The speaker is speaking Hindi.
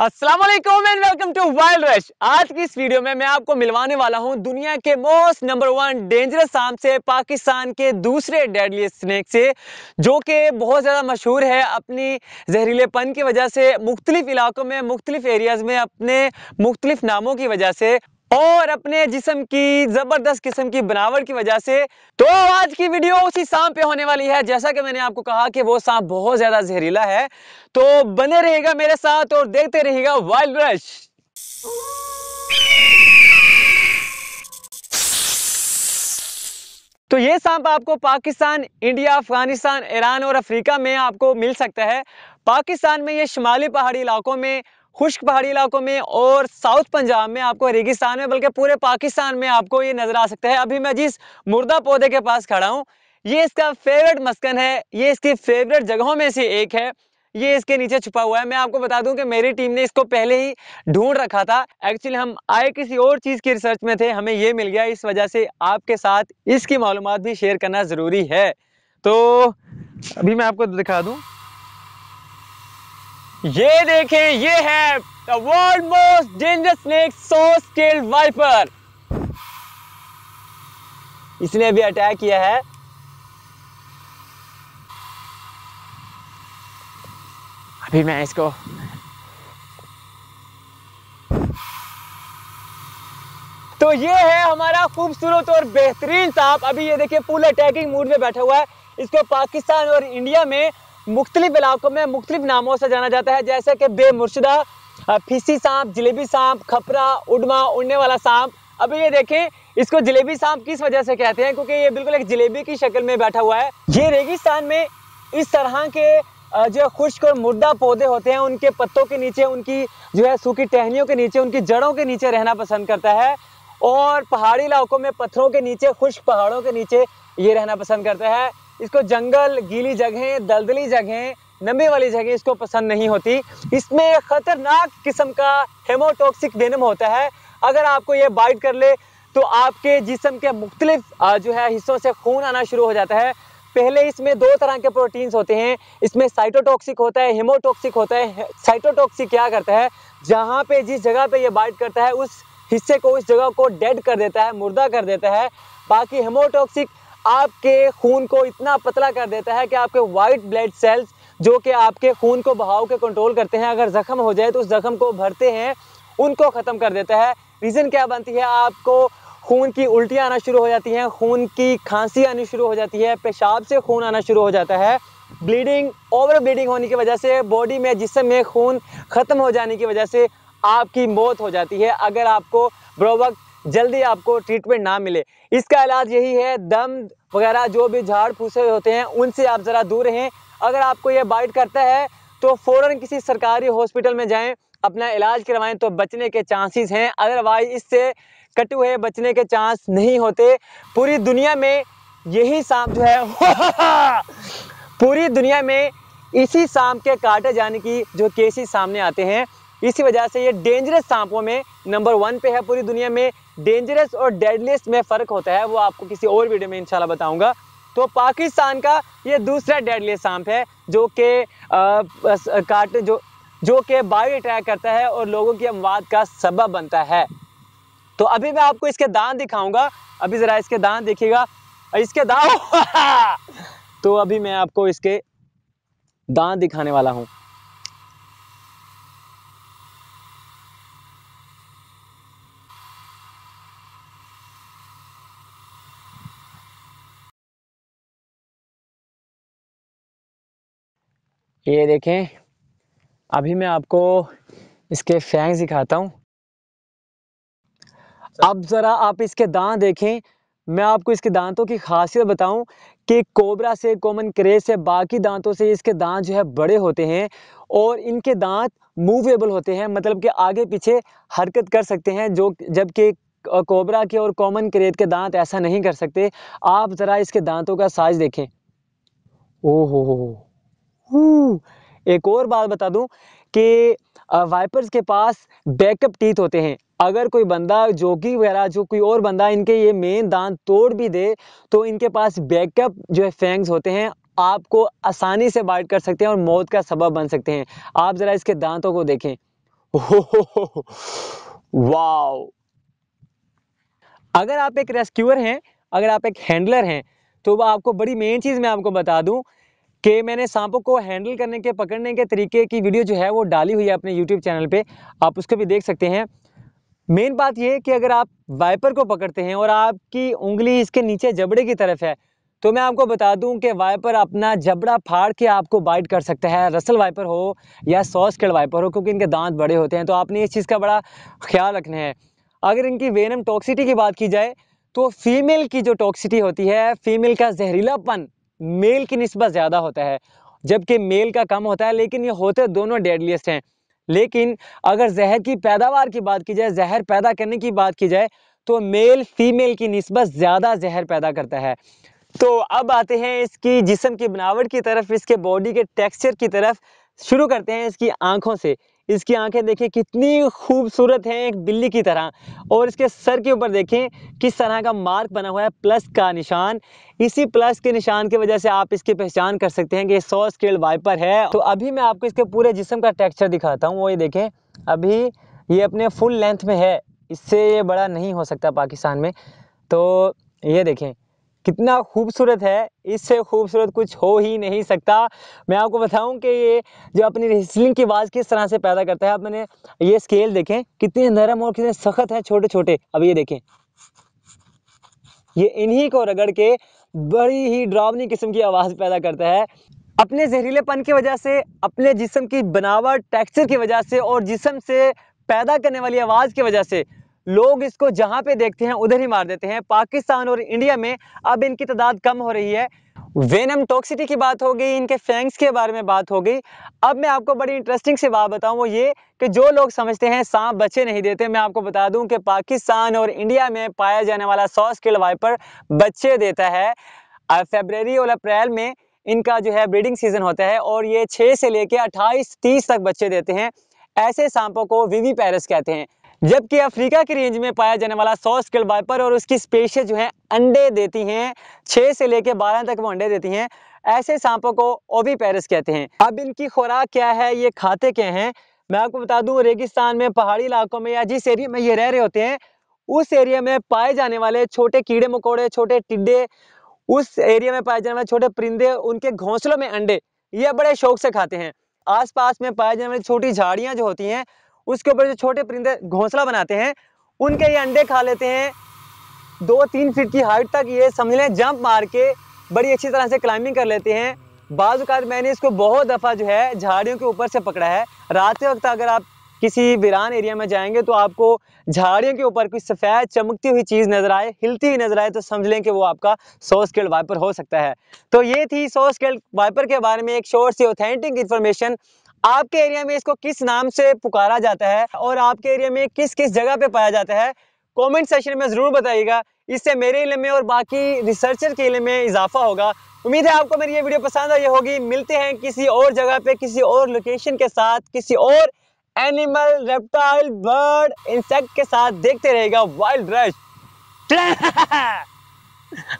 Aslam and welcome to Wild Rush आज की इस वीडियो में मैं आपको मिलवाने वाला हूं दुनिया के मोस्ट नंबर वन डेंजरस आम से पाकिस्तान के दूसरे डेडली स्नैक से जो कि बहुत ज़्यादा मशहूर है अपनी जहरीलेपन की वजह से मुख्तलिफ इलाकों में मुख्तलिफ एरियाज़ में अपने मुख्तलिफ नामों की वजह से और अपने जिसम की जबरदस्त किस्म की बनावट की वजह से तो आज की वीडियो उसी सांप पे होने वाली है जैसा कि मैंने आपको कहा कि वो सांप बहुत ज्यादा जहरीला है तो बने रहेगा मेरे साथ और देखते रहेगा वाइल्ड ब्रश तो ये सांप आपको पाकिस्तान इंडिया अफगानिस्तान ईरान और अफ्रीका में आपको मिल सकता है पाकिस्तान में ये शुमाली पहाड़ी इलाकों में खुश्क पहाड़ी इलाकों में और साउथ पंजाब में आपको रेगिस्तान में बल्कि पूरे पाकिस्तान में आपको ये नज़र आ सकता है अभी मैं जिस मुर्दा पौधे के पास खड़ा हूँ ये इसका फेवरेट मस्कन है ये इसकी फेवरेट जगहों में से एक है ये इसके नीचे छुपा हुआ है मैं आपको बता दूं कि मेरी टीम ने इसको पहले ही ढूंढ रखा था एक्चुअली हम आए किसी और चीज़ की रिसर्च में थे हमें ये मिल गया इस वजह से आपके साथ इसकी मालूम भी शेयर करना ज़रूरी है तो अभी मैं आपको दिखा दूँ ये देखें ये है world most danger snake saw scale viper इसने अभी अटैक किया है अभी मैं इसको तो ये है हमारा खूबसूरत और बेहतरीन सांप अभी ये देखिए पूरे अटैकिंग मूड में बैठा हुआ है इसको पाकिस्तान और इंडिया में मुख्तलिफ इलाकों में मुख्तलिफ नामों से जाना जाता है जैसे कि बेमुर्शदा फीसी सांप जलेबी सांप खपरा उडमा उड़ने वाला सांप अभी ये देखें इसको जलेबी सांप किस वजह से कहते हैं क्योंकि ये बिल्कुल एक जलेबी की शक्ल में बैठा हुआ है ये रेगिस्तान में इस तरह के जो खुश्क और मुर्दा पौधे होते हैं उनके पत्तों के नीचे उनकी जो है सूखी टहनियों के नीचे उनकी जड़ों के नीचे रहना पसंद करता है और पहाड़ी इलाकों में पत्थरों के नीचे खुश्क पहाड़ों के नीचे ये रहना पसंद करता है इसको जंगल गीली जगह दलदली जगह नमी वाली जगह इसको पसंद नहीं होती इसमें खतरनाक किस्म का हेमोटॉक्सिक वेनम होता है अगर आपको ये बाइट कर ले तो आपके जिसम के मुख्तलिफ जो है हिस्सों से खून आना शुरू हो जाता है पहले इसमें दो तरह के प्रोटीन्स होते हैं इसमें साइटोटॉक्सिक होता है हेमोटॉक्सिक होता है साइटोटॉक्सिक क्या करता है जहाँ पे जिस जगह पे ये बाइट करता है उस हिस्से को उस जगह को डेड कर देता है मुर्दा कर देता है बाकी हेमोटॉक्सिक आपके खून को इतना पतला कर देता है कि आपके वाइट ब्लड सेल्स जो कि आपके खून को बहाव के कंट्रोल करते हैं अगर ज़ख्म हो जाए तो उस ज़ख्म को भरते हैं उनको ख़त्म कर देता है रीज़न क्या बनती है आपको खून की उल्टियाँ आना शुरू हो जाती हैं खून की खांसी आनी शुरू हो जाती है पेशाब से खून आना शुरू हो जाता है ब्लीडिंग ओवर ब्लीडिंग होने की वजह से बॉडी में जिसम में खून ख़त्म हो जाने की वजह से आपकी मौत हो जाती है अगर आपको बरोबर जल्दी आपको ट्रीटमेंट ना मिले इसका इलाज यही है दम वगैरह जो भी झाड़ फूसे होते हैं उनसे आप ज़रा दूर रहें अगर आपको ये बाइट करता है तो फ़ौर किसी सरकारी हॉस्पिटल में जाएँ अपना इलाज करवाएं तो बचने के चांसेस हैं अदरवाइज इससे कटे हुए बचने के चांस नहीं होते पूरी दुनिया में यही सांप जो है पूरी दुनिया में इसी सांप के काटे जाने की जो केसेस सामने आते हैं इसी वजह से ये डेंजरस सांपों में नंबर वन पे है पूरी दुनिया में डेंजरस और डेडलेस में फ़र्क होता है वो आपको किसी और वीडियो में इंशाल्लाह बताऊंगा तो पाकिस्तान का ये दूसरा डेडलेस सांप है जो कि काट जो जो के बायो अटैक करता है और लोगों की अमवाद का सबब बनता है तो अभी मैं आपको इसके दांत दिखाऊंगा अभी ज़रा इसके दांत देखिएगा इसके दांत तो अभी मैं आपको इसके दांत दिखाने वाला हूँ ये देखें अभी मैं आपको इसके फैंग दिखाता हूँ अब ज़रा आप इसके दांत देखें मैं आपको इसके दांतों की खासियत बताऊं कि कोबरा से कॉमन क्रे से बाकी दांतों से इसके दांत जो है बड़े होते हैं और इनके दांत मूवेबल होते हैं मतलब कि आगे पीछे हरकत कर सकते हैं जो जबकि कोबरा के और कॉमन क्रेत के दांत ऐसा नहीं कर सकते आप ज़रा इसके दांतों का साइज़ देखें ओहो हो हो हम्म, एक और बात बता दूं कि वाइपर्स के पास बैकअप टीथ होते हैं अगर कोई बंदा जोगी वगैरह जो कोई और बंदा इनके ये मेन दांत तोड़ भी दे तो इनके पास बैकअप जो है फैंग्स होते हैं आपको आसानी से बाइट कर सकते हैं और मौत का सबब बन सकते हैं आप ज़रा इसके दांतों को देखें वाओ अगर आप एक रेस्क्यूअर हैं अगर आप एक हैंडलर हैं तो वह आपको बड़ी मेन चीज़ मैं आपको बता दूं कि मैंने सांपों को हैंडल करने के पकड़ने के तरीके की वीडियो जो है वो डाली हुई है अपने यूट्यूब चैनल पर आप उसको भी देख सकते हैं मेन बात यह कि अगर आप वाइपर को पकड़ते हैं और आपकी उंगली इसके नीचे जबड़े की तरफ है तो मैं आपको बता दूं कि वाइपर अपना जबड़ा फाड़ के आपको बाइट कर सकता है रसल वाइपर हो या सॉस केड़ वाइपर हो क्योंकि इनके दांत बड़े होते हैं तो आपने इस चीज़ का बड़ा ख्याल रखना है अगर इनकी वेनम टॉक्सिटी की बात की जाए तो फीमेल की जो टॉक्सिटी होती है फीमेल का जहरीलापन मेल की नस्बत ज़्यादा होता है जबकि मेल का कम होता है लेकिन ये होते दोनों डेडलीस्ट हैं लेकिन अगर जहर की पैदावार की बात की जाए जहर पैदा करने की बात की जाए तो मेल फीमेल की नस्बत ज़्यादा जहर पैदा करता है तो अब आते हैं इसकी जिसम की बनावट की तरफ इसके बॉडी के टेक्सचर की तरफ शुरू करते हैं इसकी आँखों से इसकी आंखें देखें कितनी खूबसूरत हैं एक बिल्ली की तरह और इसके सर के ऊपर देखें किस तरह का मार्क बना हुआ है प्लस का निशान इसी प्लस के निशान की वजह से आप इसकी पहचान कर सकते हैं कि ये सौ स्केल वाइपर है तो अभी मैं आपको इसके पूरे जिसम का टेक्स्चर दिखाता हूँ वो ये देखें अभी ये अपने फुल लेंथ में है इससे ये बड़ा नहीं हो सकता पाकिस्तान में तो ये देखें कितना खूबसूरत है इससे खूबसूरत कुछ हो ही नहीं सकता मैं आपको बताऊं कि ये जो अपनी रिसलिंग की आवाज़ किस तरह से पैदा करता है आप मैंने ये स्केल देखें कितने नरम और कितने सख्त हैं छोटे छोटे अब ये देखें ये इन्हीं को रगड़ के बड़ी ही ड्रावनी किस्म की आवाज़ पैदा करता है अपने जहरीलेपन की वजह से अपने जिसम की बनावट टेक्स्चर की वजह से और जिसम से पैदा करने वाली आवाज़ की वजह से लोग इसको जहां पे देखते हैं उधर ही मार देते हैं पाकिस्तान और इंडिया में अब इनकी तादाद कम हो रही है वेनम टॉक्सिटी की बात हो गई इनके फैंग्स के बारे में बात हो गई अब मैं आपको बड़ी इंटरेस्टिंग सी बात बताऊं वो ये कि जो लोग समझते हैं सांप बच्चे नहीं देते मैं आपको बता दूं कि पाकिस्तान और इंडिया में पाया जाने वाला सौ स्किल वाइपर बच्चे देता है फेबररी और अप्रैल में इनका जो है ब्रीडिंग सीजन होता है और ये छः से लेकर अट्ठाईस तीस तक बच्चे देते हैं ऐसे सांपों को वीवी पैरस कहते हैं जबकि अफ्रीका की रेंज में पाया जाने वाला सौ स्केल वाइपर और उसकी स्पेशियस जो है अंडे देती हैं छः से लेकर बारह तक वो अंडे देती हैं ऐसे सांपों को ओबी पेरिस कहते हैं अब इनकी खुराक क्या है ये खाते क्या हैं मैं आपको बता दूं रेगिस्तान में पहाड़ी इलाकों में या जिस एरिया में ये रह रहे होते हैं उस एरिया में पाए जाने वाले छोटे कीड़े मकोड़े छोटे टिड्डे उस एरिया में पाए जाने वाले छोटे परिंदे उनके घोंसलों में अंडे ये बड़े शौक से खाते हैं आसपास में पाए जाने वाली छोटी झाड़ियाँ जो होती हैं उसके ऊपर जो छोटे परिंदे घोंसला बनाते हैं उनके ये अंडे खा लेते हैं दो तीन फीट की हाइट तक ये समझ लें जंप मार के बड़ी अच्छी तरह से क्लाइंबिंग कर लेते हैं बाज़ात मैंने इसको बहुत दफ़ा जो है झाड़ियों के ऊपर से पकड़ा है रात के वक्त अगर आप किसी वीरान एरिया में जाएंगे तो आपको झाड़ियों के ऊपर कोई सफ़ेद चमकती हुई चीज़ नज़र आए हिलती हुई नज़र आए तो समझ लें कि वो आपका सौ स्केल वाइपर हो सकता है तो ये थी सौ स्केल वाइपर के बारे में एक शोर सी ऑथेंटिक इन्फॉर्मेशन आपके एरिया में इसको किस नाम से पुकारा जाता है और आपके एरिया में किस किस जगह पे पाया जाता है कमेंट सेशन में ज़रूर बताइएगा इससे मेरे इले में और बाकी रिसर्चर के इले में इजाफा होगा उम्मीद है आपको मेरी ये वीडियो पसंद आई होगी मिलते हैं किसी और जगह पे किसी और लोकेशन के साथ किसी और एनिमल रेप्टाइल बर्ड इंसेक्ट के साथ देखते रहेगा वाइल्ड रश